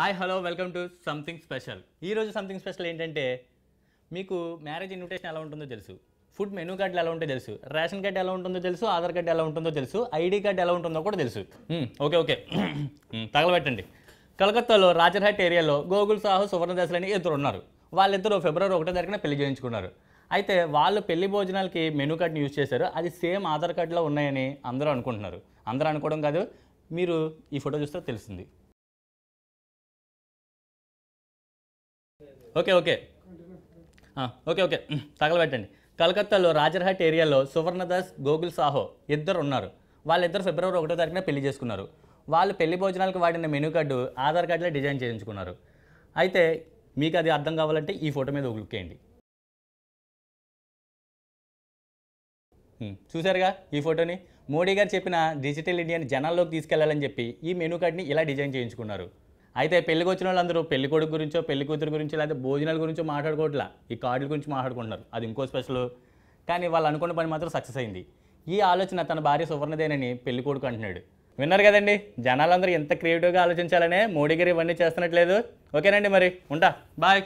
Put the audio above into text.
hi hello welcome to something special ఈరోజు something special ఏంటంటే మీకు మ్యారేజ్ ఇన్విటేషన్ ఎలా ఉంటుందో తెలుసు ఫుడ్ మెను కార్డులు ఎలా ఉంటుందో తెలుసు రేషన్ కార్డు ఎలా ఉంటుందో తెలుసు ఆధార్ కార్డు ఎలా ఉంటుందో తెలుసు ఐడి కార్డు ఎలా ఉంటుందో కూడా తెలుసు ఓకే hmm, ఓకే hmm, తగలబెట్టండి కలకత్తాలో రాజర్హాట్ ఏరియాలో గోగుల్ సాహు సువర్ణదాసులు అని ఇద్దరు ఉన్నారు వాళ్ళిద్దరు ఫిబ్రవరి ఒకటో తారీఖున పెళ్లి చేయించుకున్నారు అయితే వాళ్ళు పెళ్లి భోజనాలకి మెను కార్డుని యూజ్ చేశారు అది సేమ్ ఆధార్ కార్డులో ఉన్నాయని అందరూ అనుకుంటున్నారు అందరూ అనుకోవడం కాదు మీరు ఈ ఫోటో చూస్తే తెలుస్తుంది ఓకే ఓకే ఓకే ఓకే తగలబెట్టండి కలకత్తాలో రాజర్హాట్ ఏరియాలో సువర్ణదాస్ గోగుల్ సాహో ఇద్దరు ఉన్నారు వాళ్ళిద్దరు ఫిబ్రవరి ఒకటో తారీఖున పెళ్లి చేసుకున్నారు వాళ్ళు పెళ్లి భోజనాలకు వాడిన మెనూ కార్డు ఆధార్ కార్డులో డిజైన్ చేయించుకున్నారు అయితే మీకు అది అర్థం కావాలంటే ఈ ఫోటో మీద ఒక లుక్ చూసారుగా ఈ ఫోటోని మోడీ గారు చెప్పిన డిజిటల్ ఇండియాని జనాల్లోకి తీసుకెళ్లాలని చెప్పి ఈ మెనూ కార్డ్ని ఇలా డిజైన్ చేయించుకున్నారు అయితే పెళ్ళికి వచ్చిన వాళ్ళందరూ పెళ్లి కొడుకు గురించో పెళ్లి కూతురు గురించో లేకపోతే భోజనాల గురించో మాట్లాడుకోవట్లా ఈ కార్డుల గురించి మాట్లాడుకుంటున్నారు అది ఇంకో స్పెషల్ కానీ వాళ్ళు అనుకున్న పని మాత్రం సక్సెస్ అయింది ఈ ఆలోచన తన భార్య సువర్ణదేనని పెళ్లి కొడుకు అంటున్నాడు విన్నారు కదండి జనాలందరూ ఎంత క్రియేటివ్గా ఆలోచించాలనే మోడీ గారు ఇవన్నీ చేస్తున్నట్లేదు ఓకేనండి మరి ఉంటా బాయ్